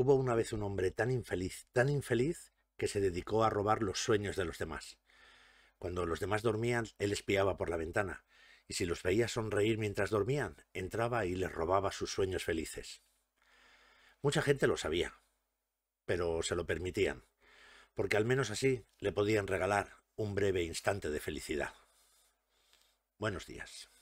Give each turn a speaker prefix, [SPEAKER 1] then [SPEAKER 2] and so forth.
[SPEAKER 1] Hubo una vez un hombre tan infeliz, tan infeliz, que se dedicó a robar los sueños de los demás. Cuando los demás dormían, él espiaba por la ventana, y si los veía sonreír mientras dormían, entraba y les robaba sus sueños felices. Mucha gente lo sabía, pero se lo permitían, porque al menos así le podían regalar un breve instante de felicidad. Buenos días.